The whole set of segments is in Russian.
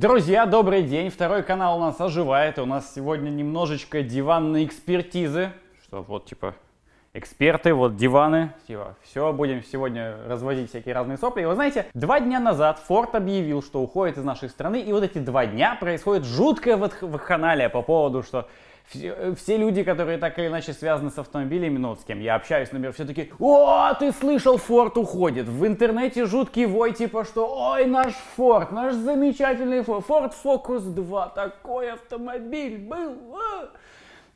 Друзья, добрый день. Второй канал у нас оживает. У нас сегодня немножечко диванной экспертизы. Что вот типа эксперты, вот диваны. Типа, все, будем сегодня разводить всякие разные сопли. И вы знаете, два дня назад Форд объявил, что уходит из нашей страны. И вот эти два дня происходит жуткая вакханалия по поводу, что Э, все люди, которые так или иначе связаны с автомобилями, ну вот с кем я общаюсь, например, все таки о, ты слышал, Форд уходит. В интернете жуткий вой, типа, что, ой, наш Форд, наш замечательный Форд, Форд Фокус 2, такой автомобиль был. А».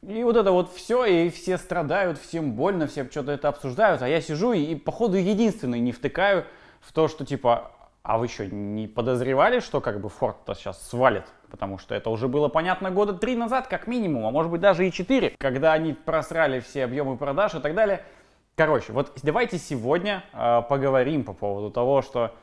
И вот это вот все, и все страдают, всем больно, все что-то это обсуждают, а я сижу и, и походу единственный не втыкаю в то, что типа, а вы еще не подозревали, что как бы Форд-то сейчас свалит? Потому что это уже было понятно года три назад, как минимум, а может быть даже и четыре, когда они просрали все объемы продаж и так далее. Короче, вот давайте сегодня э, поговорим по поводу того, что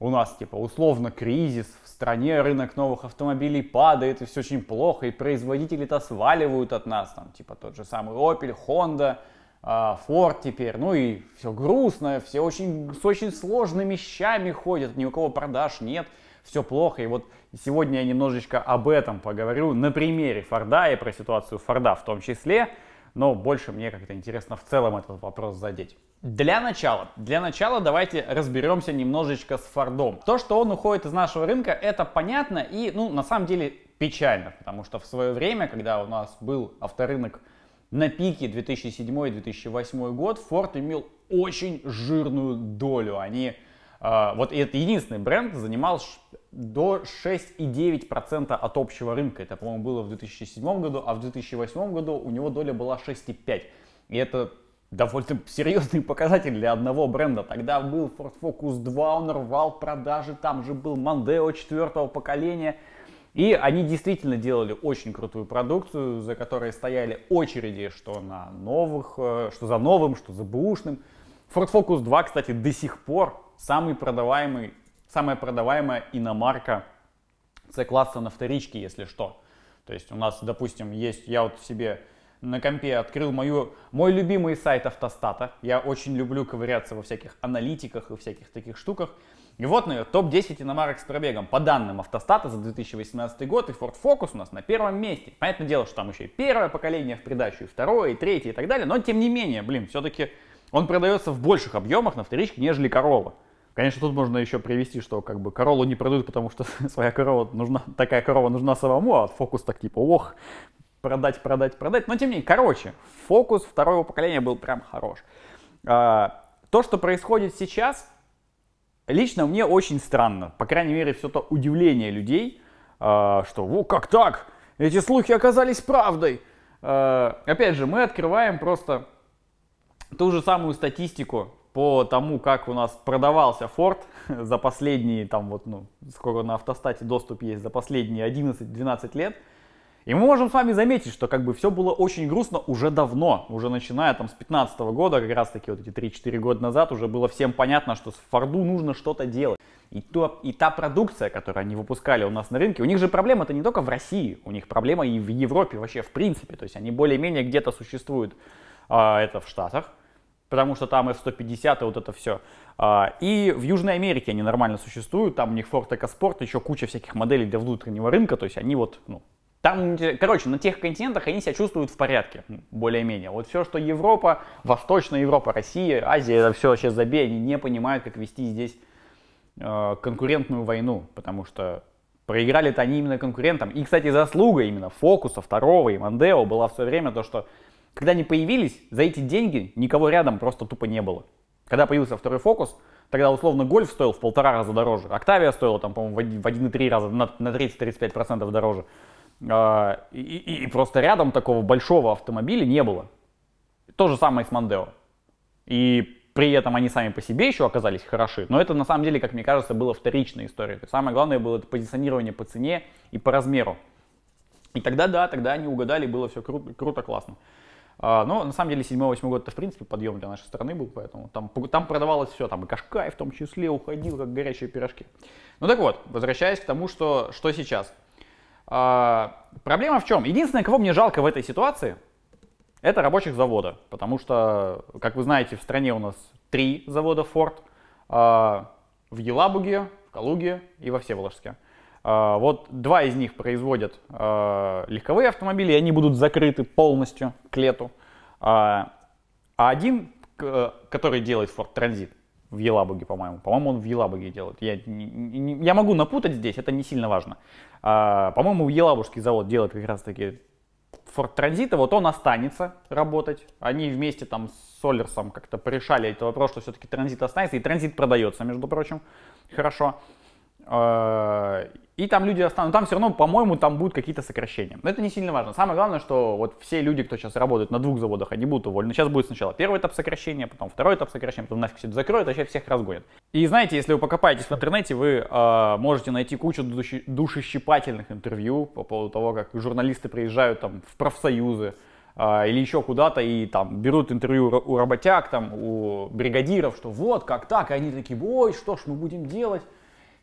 у нас типа условно кризис, в стране рынок новых автомобилей падает, и все очень плохо, и производители-то сваливают от нас, там типа тот же самый Opel, Honda, Форд а, теперь, ну и все грустно, все очень, с очень сложными вещами ходят, ни у кого продаж нет, все плохо. И вот сегодня я немножечко об этом поговорю на примере Форда и про ситуацию Форда в том числе, но больше мне как-то интересно в целом этот вопрос задеть. Для начала, для начала давайте разберемся немножечко с Фордом. То, что он уходит из нашего рынка, это понятно и, ну, на самом деле печально, потому что в свое время, когда у нас был авторынок на пике 2007-2008 год Ford имел очень жирную долю. Они, а, вот это единственный бренд занимал до 6,9% от общего рынка. Это, по-моему, было в 2007 году, а в 2008 году у него доля была 6,5%. И это довольно серьезный показатель для одного бренда. Тогда был Ford Focus 2, он рвал продажи, там же был Mondeo четвертого поколения – и они действительно делали очень крутую продукцию, за которой стояли очереди, что на новых, э, что за новым, что за бэушным. Ford Focus 2, кстати, до сих пор самый продаваемый, самая продаваемая иномарка C-класса на вторичке, если что. То есть у нас, допустим, есть, я вот себе на компе открыл мою, мой любимый сайт автостата. Я очень люблю ковыряться во всяких аналитиках и всяких таких штуках. И вот, на наверное, топ-10 иномарок с пробегом. По данным автостата за 2018 год и Ford Focus у нас на первом месте. Понятное дело, что там еще и первое поколение в придачу, и второе, и третье, и так далее. Но, тем не менее, блин, все-таки он продается в больших объемах на вторичке, нежели корова. Конечно, тут можно еще привести, что как бы корову не продают, потому что своя корова нужна, такая корова нужна самому, а фокус так типа, ох, продать, продать, продать. Но тем не менее, короче, фокус второго поколения был прям хорош. А, то, что происходит сейчас, Лично мне очень странно, по крайней мере, все то удивление людей, а, что «Во, как так? Эти слухи оказались правдой!» а, Опять же, мы открываем просто ту же самую статистику по тому, как у нас продавался Ford за последние, там вот, ну, скоро на автостате доступ есть, за последние 11-12 лет – и мы можем с вами заметить, что как бы все было очень грустно уже давно, уже начиная там с 15 года, как раз таки вот эти 3-4 года назад уже было всем понятно, что с Форду нужно что-то делать. И, то, и та продукция, которую они выпускали у нас на рынке, у них же проблема это не только в России, у них проблема и в Европе вообще в принципе, то есть они более-менее где-то существуют, а, это в Штатах, потому что там F-150 и вот это все. А, и в Южной Америке они нормально существуют, там у них Ford EcoSport, еще куча всяких моделей для внутреннего рынка, то есть они вот, ну, там, короче, на тех континентах они себя чувствуют в порядке, более-менее. Вот все, что Европа, Восточная Европа, Россия, Азия, это все вообще забей, они не понимают, как вести здесь э, конкурентную войну, потому что проиграли-то они именно конкурентам. И, кстати, заслуга именно Фокуса, второго и Мандео была в свое время то, что когда они появились, за эти деньги никого рядом просто тупо не было. Когда появился второй фокус, тогда условно гольф стоил в полтора раза дороже, Октавия стоила там, по-моему, в 1,3 раза, на, на 30-35% дороже. А, и, и, просто рядом такого большого автомобиля не было. То же самое с Мандео. И при этом они сами по себе еще оказались хороши. Но это на самом деле, как мне кажется, была вторичная история. То есть самое главное было это позиционирование по цене и по размеру. И тогда, да, тогда они угадали, было все круто, круто классно. А, но на самом деле 7-8 год это в принципе подъем для нашей страны был, поэтому там, там продавалось все, там и Кашкай в том числе уходил, как горячие пирожки. Ну так вот, возвращаясь к тому, что, что сейчас. А, проблема в чем? Единственное, кого мне жалко в этой ситуации, это рабочих завода. Потому что, как вы знаете, в стране у нас три завода Ford. А, в Елабуге, в Калуге и во Всеволожске. А, вот два из них производят легковые автомобили, и они будут закрыты полностью к лету. А один, э, который делает Ford Transit, в Елабуге, по-моему. По-моему, он в Елабуге делает. Я, не, не, я могу напутать здесь, это не сильно важно. А, по-моему, Елабужский завод делает как раз-таки Ford Transit, вот он останется работать. Они вместе там с Солерсом как-то порешали этот вопрос, что все-таки транзит останется, и транзит продается, между прочим. Хорошо. А, и там люди останутся, там все равно, по-моему, там будут какие-то сокращения. Но это не сильно важно. Самое главное, что вот все люди, кто сейчас работает на двух заводах, они будут уволены. Сейчас будет сначала первый этап сокращения, потом второй этап сокращения, потом нафиг все это закроют, вообще всех разгонят. И знаете, если вы покопаетесь в интернете, вы э, можете найти кучу души, душещипательных интервью по поводу того, как журналисты приезжают там в профсоюзы, а, или еще куда-то и там берут интервью у работяг, там, у бригадиров, что вот как так, и они такие, ой, что ж мы будем делать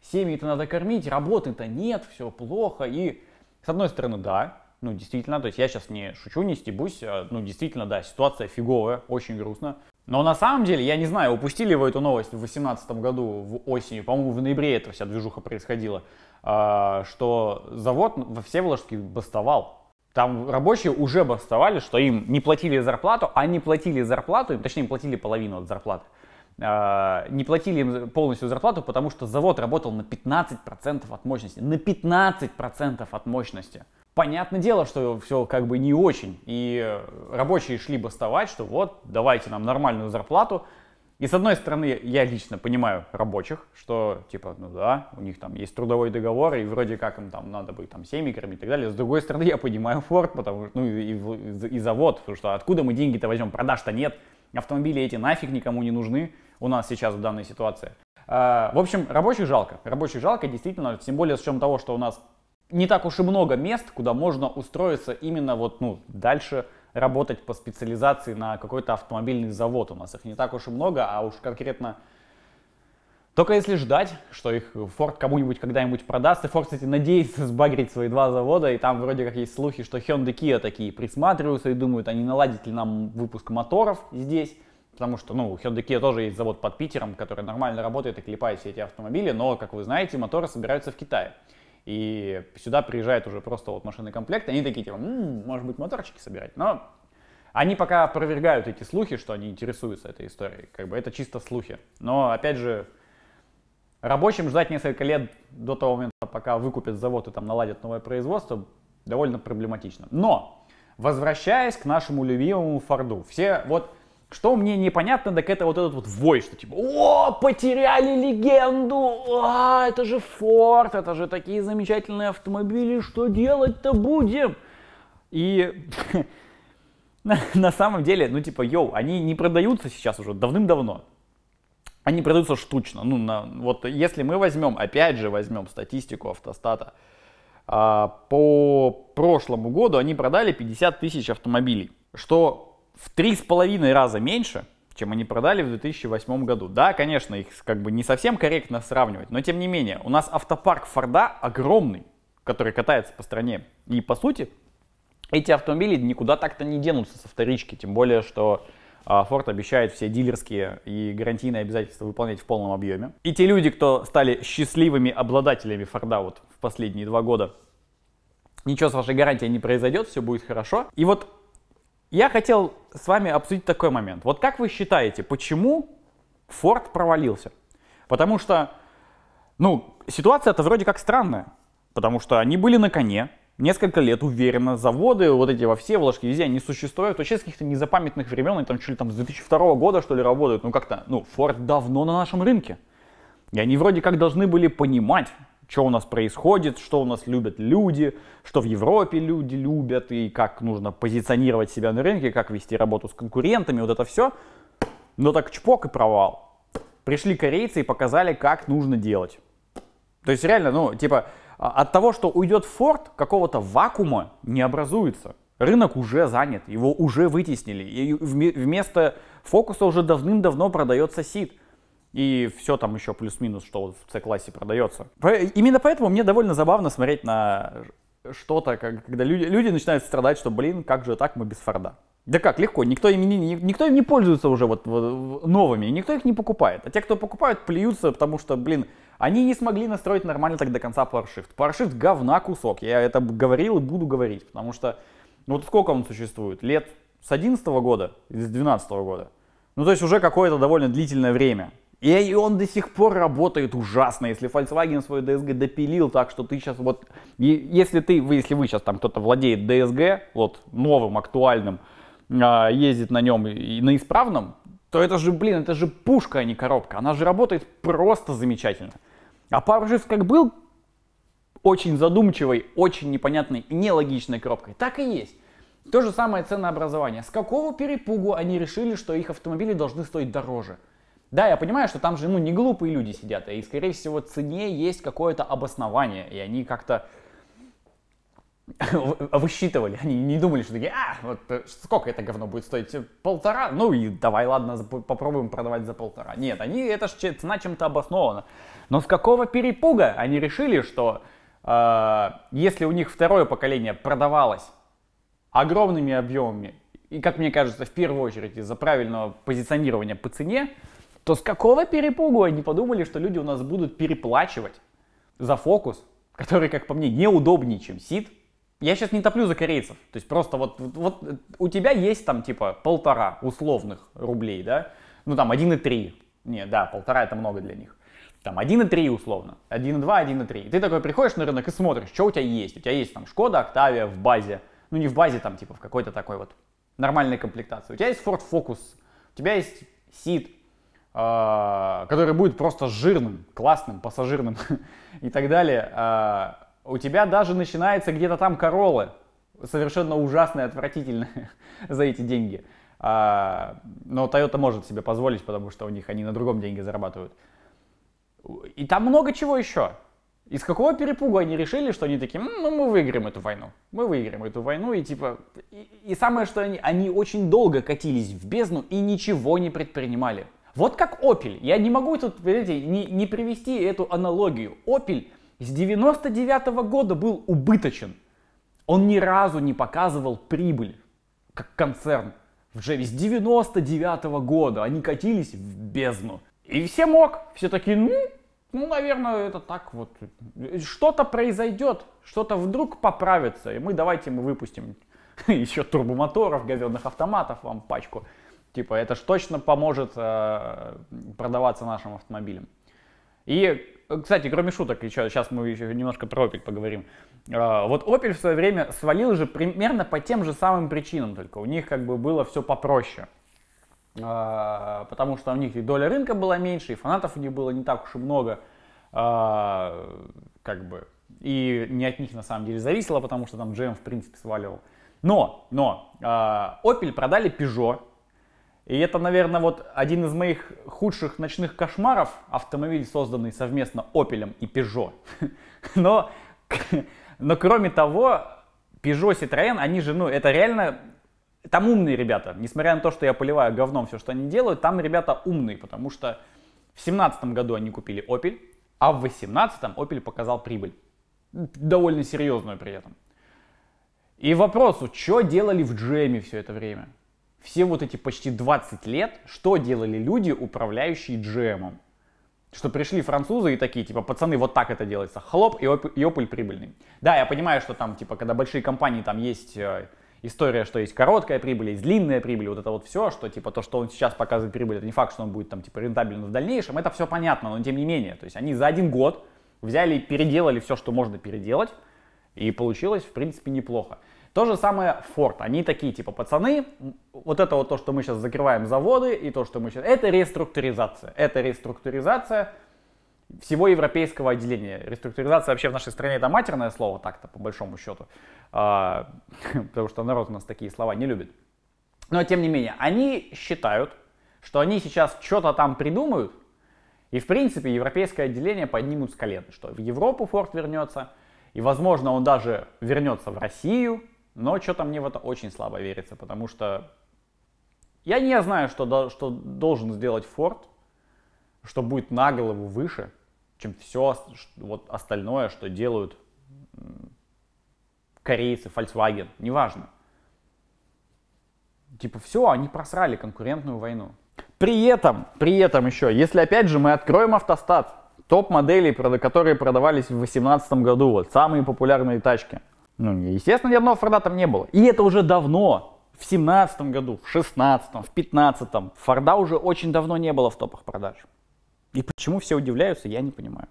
семьи-то надо кормить, работы-то нет, все плохо. И с одной стороны, да, ну, действительно, то есть я сейчас не шучу, не стебусь, а, ну, действительно, да, ситуация фиговая, очень грустно. Но на самом деле, я не знаю, упустили вы эту новость в 2018 году, в осенью, по-моему, в ноябре эта вся движуха происходила, а, что завод во Всеволожске бастовал. Там рабочие уже бастовали, что им не платили зарплату, а не платили зарплату, точнее, им платили половину от зарплаты. А, не платили им полностью зарплату, потому что завод работал на 15% от мощности. На 15% от мощности. Понятное дело, что все как бы не очень. И рабочие шли бастовать, что вот, давайте нам нормальную зарплату. И с одной стороны, я лично понимаю рабочих, что типа, ну да, у них там есть трудовой договор, и вроде как им там надо быть там семьи и так далее. С другой стороны, я понимаю Форд, потому ну и, и, и завод, потому что откуда мы деньги-то возьмем, продаж-то нет. Автомобили эти нафиг никому не нужны у нас сейчас в данной ситуации. А, в общем, рабочих жалко. Рабочих жалко, действительно, тем более с чем того, что у нас не так уж и много мест, куда можно устроиться именно вот, ну, дальше работать по специализации на какой-то автомобильный завод. У нас их не так уж и много, а уж конкретно только если ждать, что их Ford кому-нибудь когда-нибудь продаст, и Ford, кстати, надеется сбагрить свои два завода, и там вроде как есть слухи, что Hyundai Kia такие присматриваются и думают, они а наладят ли нам выпуск моторов здесь, потому что, ну, Hyundai Kia тоже есть завод под Питером, который нормально работает и клепает все эти автомобили, но, как вы знаете, моторы собираются в Китае. И сюда приезжает уже просто вот машины комплект, они такие, типа, м-м, может быть, моторчики собирать, но они пока опровергают эти слухи, что они интересуются этой историей, как бы это чисто слухи. Но, опять же, Рабочим ждать несколько лет до того момента, пока выкупят завод и там наладят новое производство, довольно проблематично. Но, возвращаясь к нашему любимому Форду, все вот что мне непонятно, так это вот этот вот вой, что типа, о, потеряли легенду, о, это же Форд, это же такие замечательные автомобили, что делать-то будем? И на, на самом деле, ну типа, йоу, они не продаются сейчас уже давным-давно они продаются штучно. Ну, на, вот если мы возьмем, опять же возьмем статистику автостата, а, по прошлому году они продали 50 тысяч автомобилей, что в три с половиной раза меньше, чем они продали в 2008 году. Да, конечно, их как бы не совсем корректно сравнивать, но тем не менее, у нас автопарк Форда огромный, который катается по стране. И по сути, эти автомобили никуда так-то не денутся со вторички, тем более, что Форд а обещает все дилерские и гарантийные обязательства выполнять в полном объеме. И те люди, кто стали счастливыми обладателями Форда вот в последние два года, ничего с вашей гарантией не произойдет, все будет хорошо. И вот я хотел с вами обсудить такой момент. Вот как вы считаете, почему Форд провалился? Потому что, ну, ситуация это вроде как странная. Потому что они были на коне, несколько лет уверенно заводы, вот эти во все вложки везде они существуют, вообще с каких-то незапамятных времен, они там чуть ли там с 2002 года что ли работают, ну как-то, ну, Ford давно на нашем рынке. И они вроде как должны были понимать, что у нас происходит, что у нас любят люди, что в Европе люди любят, и как нужно позиционировать себя на рынке, как вести работу с конкурентами, вот это все. Но так чпок и провал. Пришли корейцы и показали, как нужно делать. То есть реально, ну, типа, а, от того, что уйдет Форд, какого-то вакуума не образуется. Рынок уже занят, его уже вытеснили. И вместо фокуса уже давным-давно продается сид. И все там еще плюс-минус, что в C-классе продается. Именно поэтому мне довольно забавно смотреть на что-то, когда люди, люди начинают страдать, что, блин, как же так, мы без Форда. Да как, легко, никто им не, никто им не пользуется уже вот новыми, никто их не покупает. А те, кто покупают, плюются, потому что, блин, они не смогли настроить нормально так до конца PowerShift. PowerShift говна кусок, я это говорил и буду говорить, потому что ну вот сколько он существует? Лет с 11 года или с 12 года? Ну то есть уже какое-то довольно длительное время. И он до сих пор работает ужасно. Если Volkswagen свой DSG допилил так, что ты сейчас вот... Если ты, вы, если вы сейчас там кто-то владеет DSG, вот новым, актуальным, а, ездит на нем и на исправном, то это же, блин, это же пушка, а не коробка. Она же работает просто замечательно. А Powershifts как был очень задумчивой, очень непонятной и нелогичной коробкой, так и есть. То же самое ценообразование. С какого перепугу они решили, что их автомобили должны стоить дороже? Да, я понимаю, что там же ну, не глупые люди сидят, и, скорее всего, цене есть какое-то обоснование, и они как-то высчитывали, они не думали, что такие, а, вот э, сколько это говно будет стоить? Полтора? Ну и давай, ладно, попробуем продавать за полтора. Нет, они, это ж цена чем-то обоснована. Но с какого перепуга они решили, что э, если у них второе поколение продавалось огромными объемами, и, как мне кажется, в первую очередь из-за правильного позиционирования по цене, то с какого перепугу они подумали, что люди у нас будут переплачивать за фокус, который, как по мне, неудобнее, чем сид, я сейчас не топлю за корейцев. То есть просто вот, вот, вот у тебя есть там типа полтора условных рублей, да? Ну там 1,3. Не, да, полтора это много для них. Там 1,3 условно. 1,2, 1,3. Ты такой приходишь на рынок и смотришь, что у тебя есть. У тебя есть там Шкода, Октавия в базе. Ну не в базе, там типа в какой-то такой вот нормальной комплектации. У тебя есть Ford Focus, у тебя есть Сид, а, который будет просто жирным, классным, пассажирным и так далее а, у тебя даже начинается где-то там королы, совершенно ужасные, отвратительные за эти деньги. А, но Toyota может себе позволить, потому что у них они на другом деньги зарабатывают. И там много чего еще. Из какого перепуга они решили, что они такие, ну мы выиграем эту войну, мы выиграем эту войну, и типа... И, и самое, что они, они очень долго катились в бездну и ничего не предпринимали. Вот как Opel. Я не могу тут, видите не, не привести эту аналогию. Opel с 99 -го года был убыточен. Он ни разу не показывал прибыль, как концерн. Уже с 99 -го года они катились в бездну. И все мог, все такие, ну, ну, наверное, это так вот. Что-то произойдет, что-то вдруг поправится, и мы давайте мы выпустим еще турбомоторов, говенных автоматов вам пачку. Типа, это ж точно поможет э, продаваться нашим автомобилям. И кстати, кроме шуток, еще, сейчас мы еще немножко про Opel поговорим. А, вот Opel в свое время свалил же примерно по тем же самым причинам, только у них как бы было все попроще. А, потому что у них и доля рынка была меньше, и фанатов у них было не так уж и много. А, как бы. И не от них на самом деле зависело, потому что там GM в принципе сваливал. Но, но, Opel продали Peugeot, и это, наверное, вот один из моих худших ночных кошмаров, автомобиль, созданный совместно Opel и Peugeot. Но, но кроме того, Peugeot, Citroёn, они же, ну, это реально там умные ребята. Несмотря на то, что я поливаю говном все, что они делают, там ребята умные, потому что в семнадцатом году они купили Opel, а в восемнадцатом Opel показал прибыль. Довольно серьезную при этом. И вопросу, что делали в Джеме все это время? все вот эти почти 20 лет, что делали люди, управляющие Джемом, Что пришли французы и такие, типа, пацаны, вот так это делается. Хлоп, и, оп- и опель прибыльный. Да, я понимаю, что там, типа, когда большие компании, там есть э, история, что есть короткая прибыль, есть длинная прибыль, вот это вот все, что, типа, то, что он сейчас показывает прибыль, это не факт, что он будет, там, типа, рентабельным в дальнейшем, это все понятно, но тем не менее. То есть они за один год взяли и переделали все, что можно переделать, и получилось, в принципе, неплохо. То же самое Ford. Они такие, типа, пацаны, вот это вот то, что мы сейчас закрываем заводы, и то, что мы сейчас... Это реструктуризация. Это реструктуризация всего европейского отделения. Реструктуризация вообще в нашей стране это матерное слово, так-то, по большому счету. А, потому что народ у нас такие слова не любит. Но, тем не менее, они считают, что они сейчас что-то там придумают, и, в принципе, европейское отделение поднимут с колен, что в Европу Форд вернется, и, возможно, он даже вернется в Россию, но что-то мне в это очень слабо верится, потому что я не знаю, что, что должен сделать Форд, что будет на голову выше, чем все вот остальное, что делают корейцы, Volkswagen, неважно. Типа все, они просрали конкурентную войну. При этом, при этом еще, если опять же мы откроем автостат, топ моделей, которые продавались в 2018 году, вот самые популярные тачки – ну, естественно, ни одного Форда там не было. И это уже давно, в семнадцатом году, в шестнадцатом, в пятнадцатом Форда уже очень давно не было в топах продаж. И почему все удивляются, я не понимаю.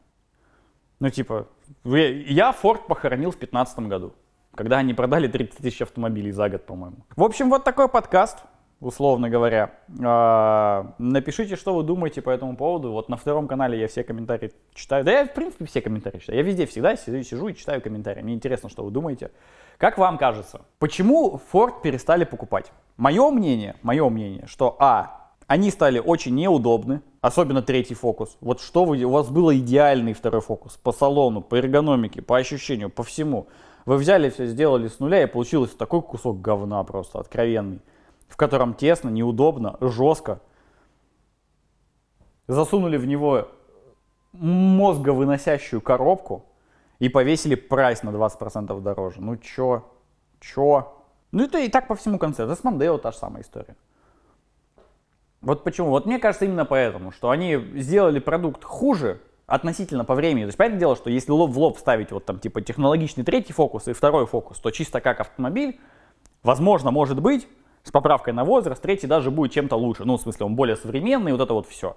Ну, типа, я Форд похоронил в пятнадцатом году, когда они продали 30 тысяч автомобилей за год, по-моему. В общем, вот такой подкаст условно говоря. А, напишите, что вы думаете по этому поводу. Вот на втором канале я все комментарии читаю. Да я, в принципе, все комментарии читаю. Я везде всегда сижу, и читаю комментарии. Мне интересно, что вы думаете. Как вам кажется, почему Ford перестали покупать? Мое мнение, мое мнение, что А, они стали очень неудобны, особенно третий фокус. Вот что вы, у вас был идеальный второй фокус по салону, по эргономике, по ощущению, по всему. Вы взяли все, сделали с нуля и получилось такой кусок говна просто откровенный в котором тесно, неудобно, жестко. Засунули в него мозговыносящую коробку и повесили прайс на 20% дороже. Ну чё? Чё? Ну это и так по всему концерту. С Мандео та же самая история. Вот почему. Вот мне кажется именно поэтому, что они сделали продукт хуже относительно по времени. То есть, понятное дело, что если лоб в лоб ставить вот там типа технологичный третий фокус и второй фокус, то чисто как автомобиль, возможно, может быть, с поправкой на возраст, третий даже будет чем-то лучше. Ну, в смысле, он более современный, вот это вот все.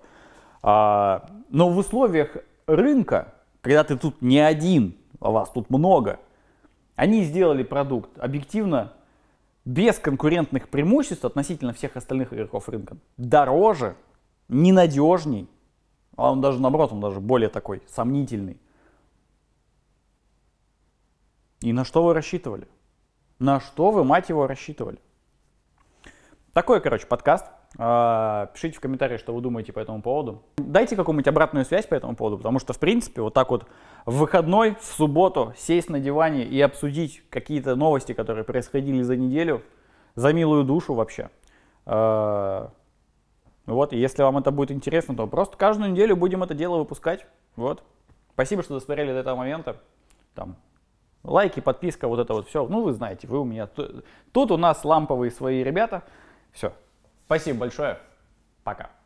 А, но в условиях рынка, когда ты тут не один, а вас тут много, они сделали продукт объективно без конкурентных преимуществ относительно всех остальных игроков рынка. Дороже, ненадежней, а он даже наоборот, он даже более такой сомнительный. И на что вы рассчитывали? На что вы, мать его, рассчитывали? Такой, короче, подкаст. А, пишите в комментарии, что вы думаете по этому поводу. Дайте какую-нибудь обратную связь по этому поводу, потому что, в принципе, вот так вот в выходной, в субботу сесть на диване и обсудить какие-то новости, которые происходили за неделю, за милую душу вообще. А, ну вот, и если вам это будет интересно, то просто каждую неделю будем это дело выпускать. Вот. Спасибо, что досмотрели до этого момента. Там, лайки, подписка, вот это вот все. Ну, вы знаете, вы у меня... Тут у нас ламповые свои ребята. Все. Спасибо большое. Пока.